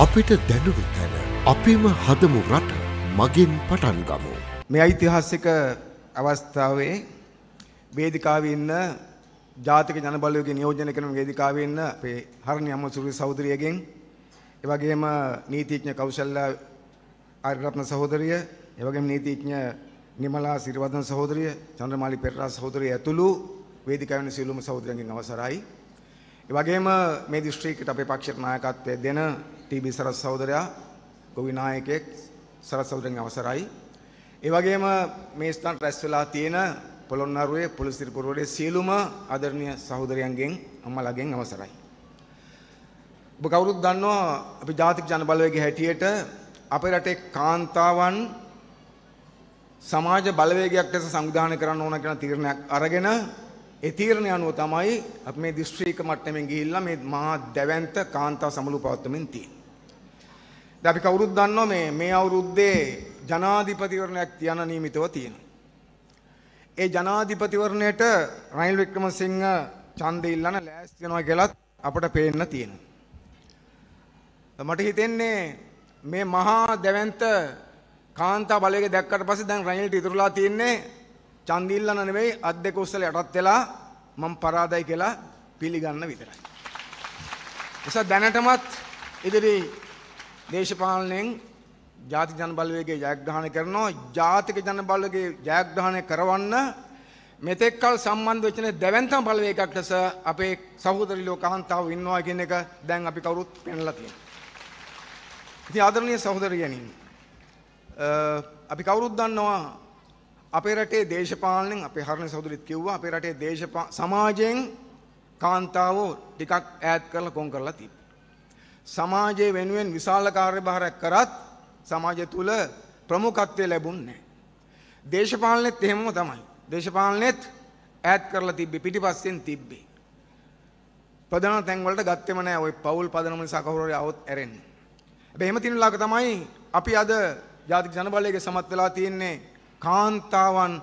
අපිට දැනුරු තැන අපිම හදමු රට මගින් පටන් ගමු. මේ ඓතිහාසික අවස්ථාවේ වේදිකාවේ ඉන්න ජාතික ජනබලයෝගේ නියෝජනය කරන වේදිකාවේ ඉන්න අපේ හරණි අමසුරි සහෝදරියගෙන් ඒ වගේම නීතිඥ කෞශල්‍යා ආරියරත්න සහෝදරිය, ඒ වගේම නීතිඥ නිමලා සිරිවර්ධන සහෝදරිය, චන්ද්‍රමාලි පෙරේරා සහෝදරිය ඇතුළු වේදිකාවේ සියලුම සහෝදරයන්ගෙන් අවසරයි. ඒ වගේම මේ දිස්ත්‍රික්කයට අපේ පක්ෂයට නායකත්වය දෙන ටීබී සරස් සහෝදරයා ගොවි නායකයෙක් සරස් සහෝදරයන්ගේ අවසරයි. ඒ වගේම මේ ස්ථාන රැස් වෙලා තියෙන පොළොන්නරුවේ පොලිස් ඉරිපුරවලේ සියලුම ආදරණීය සහෝදරයන්ගෙන් අම්මලාගෙන් අවසරයි. ඔබ කවුරුත් දන්නවා අපි ජාතික ජන බලවේගයේ හැටියට අපේ රටේ කාන්තාවන් සමාජ බලවේගයක් ලෙස සංවිධානය කරන්න ඕන කියන තීරණයක් අරගෙන ඒ තීරණය අනුව තමයි අපි මේ දිස්ත්‍රික්ක මට්ටමින් ගිහිල්ලා මේ මහා දැවැන්ත කාන්තා සමුළු පවත්වමින් තියෙන්නේ. දැන් අපි කවුරුත් දන්නවා මේ මේ අවුරුද්දේ ජනාධිපතිවරණයක් තියන නියමිතව තියෙනවා. ඒ ජනාධිපතිවරණයට රනිල් වික්‍රමසිංහ ඡන්දය ඉල්ලන ලෑස්ති වෙනවා කියලත් අපට පේන්න තියෙනවා. මට හිතෙන්නේ මේ මහා දැවැන්ත කාන්තා බලයේ දැක්කට පස්සේ දැන් රනිල්ට ඉතුරුලා තියෙන්නේ චන්දිල්ලන නෙවෙයි අත් දෙක උස්සලා යටත් වෙලා මම පරාදයි කියලා පිළිගන්න විතරයි. නිසා දැනටමත් ඉදිරි දේශපාලනයෙන් ජාතික ජන බලවේගයේ ජයග්‍රහණය කරනවා ජාතික ජන බලවේගයේ ජයග්‍රහණය කරවන්න මෙතෙක් කල සම්බන්ධ වෙච්ච දෙවන්තම බලවේගයක් ලෙස අපේ සහෝදරි ලෝකහන්තාව ඉන්නවා කියන එක දැන් අපි කවුරුත් පෙන්ලා තියෙනවා. ඉතින් ආදරණීය සහෝදරයනි අපි කවුරුත් දන්නවා අපේ රටේ දේශපාලනෙන් අපේ හරණ සහෝදරිත් කිව්වා අපේ රටේ දේශපා සමාජයෙන් කාන්තාවෝ ටිකක් ඈත් කරලා කොන් කරලා තිබ්බා. සමාජයේ වෙනුවෙන් විශාල කාර්යභාරයක් කරත් සමාජය තුල ප්‍රමුඛත්වය ලැබුණේ නැහැ. දේශපාලනෙත් එහෙමම තමයි. දේශපාලනෙත් ඈත් කරලා තිබ්බේ පිටිපස්සෙන් තිබ්බේ. ප්‍රධාන තැන් වලට ගත්තෙම නැහැ ওই පවුල් පදනම නිසා කවුරු හරි આવොත් ඇරෙන්නේ. හැබැයි එහෙම තියෙන ලාක තමයි අපි අද ජාතික ජනබලයේ සමත් වෙලා තියෙන්නේ කාන්තාවන්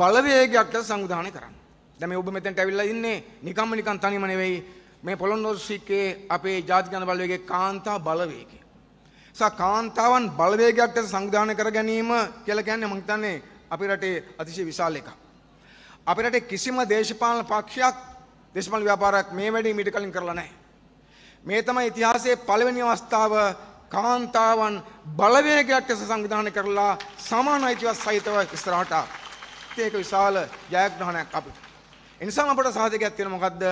බලවේගයක් ලෙස සංවිධානය කරන්න. දැන් මේ ඔබ මෙතෙන්ට ඇවිල්ලා ඉන්නේ නිකම්ම නිකන් තනියම නෙවෙයි මේ පොළොන්නොස්සිකේ අපේ ජාතික ජන බලවේගයේ කාන්තා බලවේගය. සා කාන්තාවන් බලවේගයක් ලෙස සංවිධානය කර ගැනීම කියලා කියන්නේ මම හිතන්නේ අපේ රටේ අතිශය විශාල එකක්. අපේ රටේ කිසිම දේශපාලන පක්ෂයක් දේශපාලන ව්‍යාපාරයක් මේ වැඩේ මීට කලින් කරලා නැහැ. මේ තමයි ඉතිහාසයේ පළවෙනි අවස්ථාව කාන්තාවන් බලවේගයක් ලෙස සංවිධානය කරලා සමාන අයිතිවක් සහිතව ඉස්සරහට ඒක විශාල ජයග්‍රහණයක් අපිට. එනිසාම අපට සාධකයක් තියෙන මොකද්ද?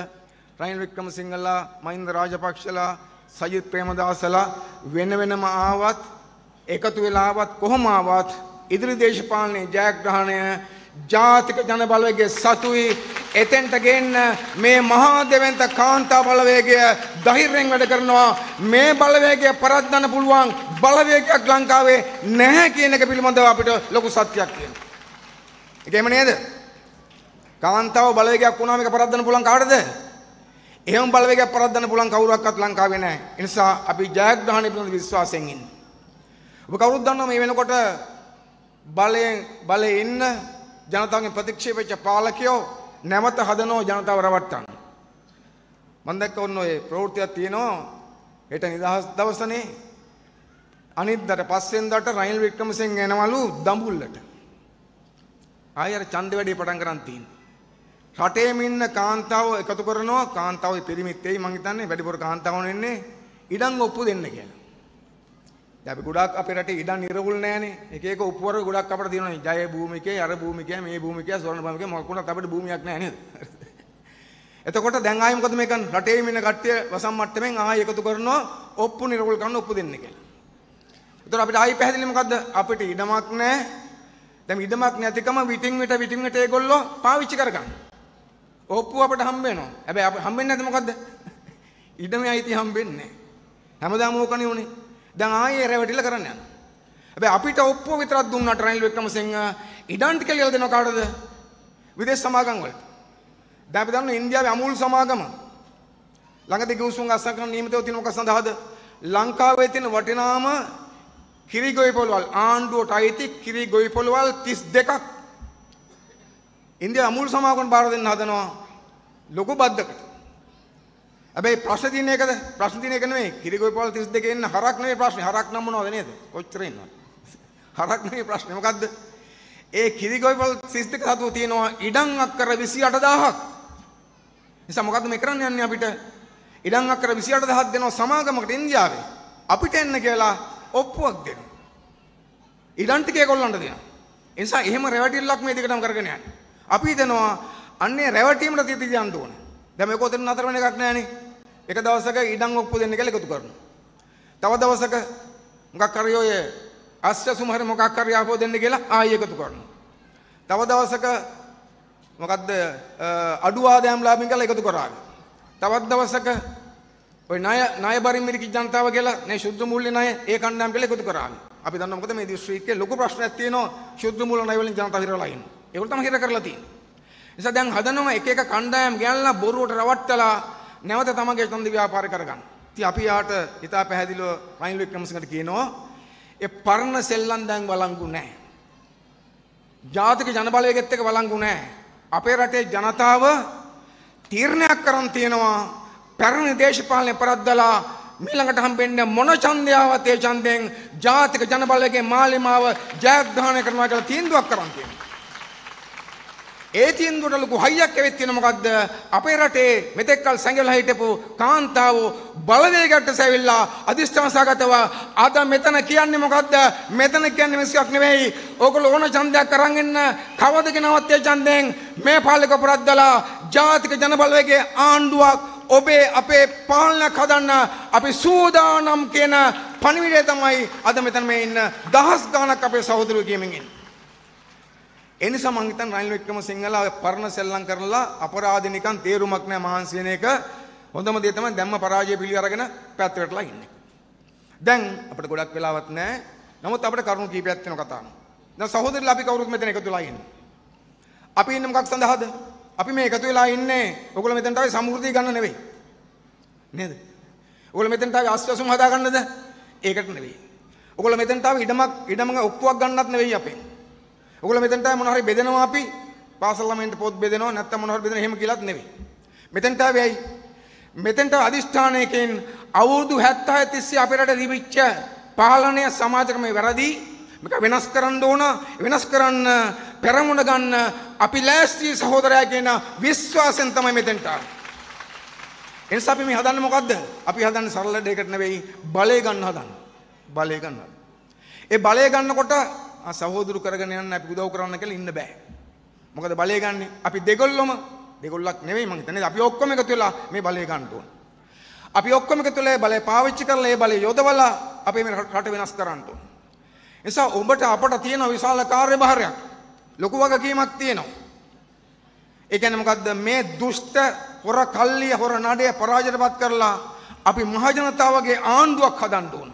රනිල් වික්‍රමසිංහලා, මහින්ද රාජපක්ෂලා, සජිත් ප්‍රේමදාසලා වෙන වෙනම ආවත් එකතු වෙලා ආවත් කොහොම ආවත් ඉදිරි දේශපාලනයේ ජයග්‍රහණය ජාතික ජන බලවේගයේ සතුයි එතෙන්ට ගේන්න මේ මහා දෙවන්ත කාන්තා බලවේගය දහිරෙන් වැඩ කරනවා මේ බලවේගය පරද්දන්න පුළුවන් බලවේගයක් ලංකාවේ නැහැ කියන එක පිළිබඳව අපිට ලොකු සත්‍යයක් තියෙනවා. ඒක එහෙම නේද? කාන්තාව බලවේගයක් වුණාම ඒක පරද්දන්න පුළුවන් කාටද? එහෙම බලවේගයක් පරද්දන්න පුළුවන් කවුරක්වත් ලංකාවේ නැහැ. ඒ නිසා අපි ජයග්‍රහණය පිළිබඳ විශ්වාසයෙන් ඉන්න. ඔබ කවුරුත් දන්නවා මේ වෙනකොට බලයෙන් බලේ ඉන්න ජනතාවගේ ප්‍රතික්ෂේප වෙච්ච පාලකයෝ නැවත හදනෝ ජනතාව රවට්ටන්න. මම දැක්ක ඔන්න ඔය ප්‍රවෘත්තියක් තියෙනවා. හෙට නිදහස් දවසනේ අනිද්දාට පස්සෙන්දාට රනිල් වික්‍රමසිංහ එනවලු දඹුල්ලට. ආයෙ අර ඡන්ද වැඩේ පටන් ගන්න තියෙනවා. රටේම ඉන්න කාන්තාව එකතු කරනවා කාන්තාවේ පිරිමිත් එයි මං හිතන්නේ වැඩිපුර කාන්තාවන් එන්නේ ඉඩම් ඔප්පු දෙන්න කියලා. දැන් අපි ගොඩාක් අපේ රටේ ඉඩම් නිර්වුල් නැහැනේ. එක එක උපවර්ග ගොඩක් අපිට තියෙනවා. ජය භූමිකේ, අර භූමිකේ, මේ භූමිකේ, ස්වර්ණ භූමිකේ මොකක්වත් අපිට භූමියක් නැහැ නේද? එතකොට දැන් ආයෙ මොකද මේ කරන්නේ? රටේ ඉන්න කට්ටිය වසම් මට්ටමින් ආයෙ එකතු කරනවා ඔප්පු නිර්වුල් කරන්න ඔප්පු දෙන්න කියලා. එතකොට අපිට ආයෙ පැහැදිලි මොකද්ද? අපිට ඉඩමක් නැහැ. දැන් ඉඩමක් නැතිකම විටින් විට විටින් විට ඒගොල්ලෝ පාවිච්චි කරගන්න. ඔප්පු අපිට හම්බ වෙනවා. හැබැයි අපි හම්බෙන්නේ නැද්ද මොකද්ද? ඉඩමේ අයිති හම්බෙන්නේ නැහැ. හැමදාම ඕකනේ උනේ. දැන් ආයේ රැවටිලා කරන්න යනවා. හැබැයි අපිට ඔප්පුව විතරක් දුන්නාට රනිල් වික්‍රමසිංහ ඉඩම් ටික ලියලා දෙනවා කාටද? විදේශ සමාගම් වලට. දැන් අපි දන්නවා ඉන්දියාවේ අමූල් සමාගම ළඟදී ගිවිසුම් අස්සම් කරන නියමිතව තියෙන මොකක් සඳහාද? ලංකාවේ තියෙන වටිනාම කිරි ගොවි පොළවල් ආණ්ඩුවට අයිති කිරි ගොවි පොළවල් 32ක් ඉන්දියාවේ අමූල් සමාගමෙන් බාර දෙන්න හදනවා ලොකු බද්දකට. හැබැයි ප්‍රශ්න තියෙන එකද? ප්‍රශ්න තියෙන එක නෙමෙයි. කිරිගොයිපාල 32 එන්න හරක් නෙමෙයි ප්‍රශ්නේ. හරක් නම් මොනවද නේද? කොච්චර ඉන්නවද? හරක් නෙමෙයි ප්‍රශ්නේ. මොකද්ද? ඒ කිරිගොයිපාල 32 සතුව තියෙනවා ඉඩම් අක්කර 28000ක්. නිසා මොකද්ද මේ කරන්න යන්නේ අපිට? ඉඩම් අක්කර 28000ක් දෙනවා සමාගමකට ඉන්දියාවේ. අපිට එන්න කියලා ඔප්පුවක් දෙනවා. ඉඩම් ටික ඒගොල්ලන්ට දෙනවා. ඒ නිසා එහෙම රැවටිල්ලක් මේ දෙකටම කරගෙන යන්නේ. අපි දෙනවා අන්නේ රැවටීමට තියදී යන්න ඕනේ. දැන් මේක ඔතන නතර වෙන එකක් නෑනේ. එක දවසක ඉඩම් ඔප්පු දෙන්න කියලා එකතු කරනවා. තව දවසක මොකක් හරි ඔය අස්සසුම හරි මොකක් හරි ආපෝ දෙන්න කියලා ආයෙ එකතු කරනවා. තව දවසක මොකද්ද අඩු ආදායම් ලාභින් කියලා එකතු කරාවි. තවත් දවසක ඔය ණය ණය බරින් මිරිකි ජනතාව කියලා මේ ශුද්ධ මූල්‍ය ණය ඒ කණ්ඩායම් කියලා එකතු කරාවි. අපි දන්නවා මොකද මේ දිස්ත්‍රික්කයේ ලොකු ප්‍රශ්නයක් තියෙනවා ශුද්ධ මූල්‍ය ණය වලින් ජනතාව හිරවලා ඉන්නවා. ඒගොල්ලෝ තමයි හිර කරලා තියෙන්නේ. නිසා දැන් හදනවා එක එක කණ්ඩායම් ගෑනලා බොරුවට රවට්ටලා නැවත තමන්ගේ ඡන්ද ව්‍යාපාර කරගන්න. ඉතින් අපි යාට හිතා පැහැදිලිව රනිල් වික්‍රමසිංහට කියනවා ඒ පරණ සෙල්ලම් දැන් වළංගු නැහැ. ජාතික ජනබලවේගෙත් එක වළංගු නැහැ. අපේ රටේ ජනතාව තීරණයක් කරන් තියෙනවා පැරණි දේශපාලනය පරද්දලා මීළඟට හම්බෙන්නේ මොන ඡන්දයාවත් ඒ ඡන්දයෙන් ජාතික ජනබලවේගයේ මාලිමාව ජයග්‍රහණය කරනවා කියලා තීන්දුවක් කරන් තියෙනවා. ඒ තින්ගොඩල ගුහයියක් ඇවිත් තියෙන මොකද්ද අපේ රටේ මෙතෙක්කල් සැඟවිලා හිටපු කාන්තාවෝ බලවේගයට සැවිලා අදිෂ්ඨානසගතව අද මෙතන කියන්නේ මොකද්ද මෙතන කියන්නේ මිනිස්සුක් නෙවෙයි ඕගොල්ලෝ ඕන ඡන්දයක් අරන් එන්න කවද කෙනවත් ඒ ඡන්දයෙන් මේ පාලක පුරද්දලා ජාතික ජනබලවේගයේ ආණ්ඩුවක් ඔබේ අපේ පාලනයක් හදන්න අපි සූදානම් කියන පණිවිඩය තමයි අද මෙතන මේ ඉන්න දහස් ගණක් අපේ සහෝදරයෝ කියමින් ඉන්නේ ඒ නිසා මං හිතන්නේ රනිල් වික්‍රමසිංහලා ඔය පරණ සෙල්ලම් කරලා අපරාධ නිකන් තේරුමක් නැහැ මහන්සි වෙන එක හොඳම දේ තමයි දැම්ම පරාජය පිළි අරගෙන පැත්ත වැටලා ඉන්නේ. දැන් අපිට ගොඩක් වෙලාවක් නැහැ. නමුත් අපිට කරුණු කීපයක් තියෙනවා කතා කරන්න. දැන් සහෝදරලා අපි කවුරුත් මෙතන එකතු වෙලා ඉන්නේ. අපි ඉන්නේ මොකක් සඳහාද? අපි මේ එකතු වෙලා ඉන්නේ ඔයගොල්ලෝ මෙතනට ආවේ සමෘද්ධිය ගන්න නෙවෙයි. නේද? ඔයගොල්ලෝ මෙතනට ආවේ ආස්වාසුම් හදා ගන්නද? ඒකට නෙවෙයි. ඔයගොල්ලෝ මෙතනට ආවේ ඉඩමක් ඉඩමක ඔප්පුවක් ගන්නත් නෙවෙයි අපේ. ඔයගොල්ලෝ මෙතෙන්ට මොන හරි බෙදෙනවා අපි පාසල් ළමයින්ට පොත් බෙදෙනවා නැත්නම් මොන හරි බෙදෙන එහෙම කියලාත් නෙවෙයි. මෙතෙන්ට ආවේයි. මෙතෙන්ට අදිෂ්ඨානයකින් අවුරුදු 70 තිස්සේ අපේ රටේ තිබිච්ච පාලනය සමාජකමේ වැරදි මේක වෙනස් කරන්න ඕන වෙනස් කරන්න පෙරමුණ ගන්න අපි ලෑස්ති සහෝදරයා කියන විශ්වාසයෙන් තමයි මෙතෙන්ට ආවේ. එනිසා අපි මේ හදන්නේ මොකද්ද? අපි හදන්නේ සරල දෙයකට නෙවෙයි බලය ගන්න හදන්නේ. බලය ගන්න. ඒ බලය ගන්නකොට සහෝදරු කරගෙන යන්න අපි උදව් කරන්න කියලා ඉන්න බෑ. මොකද බලය ගන්න අපි දෙගොල්ලොම දෙගොල්ලක් නෙවෙයි මං හිතන්නේ අපි ඔක්කොම එකතු වෙලා මේ බලය ගන්න ඕන. අපි ඔක්කොම එකතු වෙලා බලය පාවිච්චි කරලා ඒ බලය යොදවලා අපේ මේ රට වෙනස් කරන්න ඕන. නිසා උඹට අපට තියෙන විශාල කාර්යභාරයක්. ලොකු වගකීමක් තියෙනවා. ඒ කියන්නේ මොකද්ද මේ දුෂ්ට හොර කල්ලිය හොර නඩේ පරාජයටපත් කරලා අපි මහජනතාවගේ ආණ්ඩුවක් හදන්න ඕන.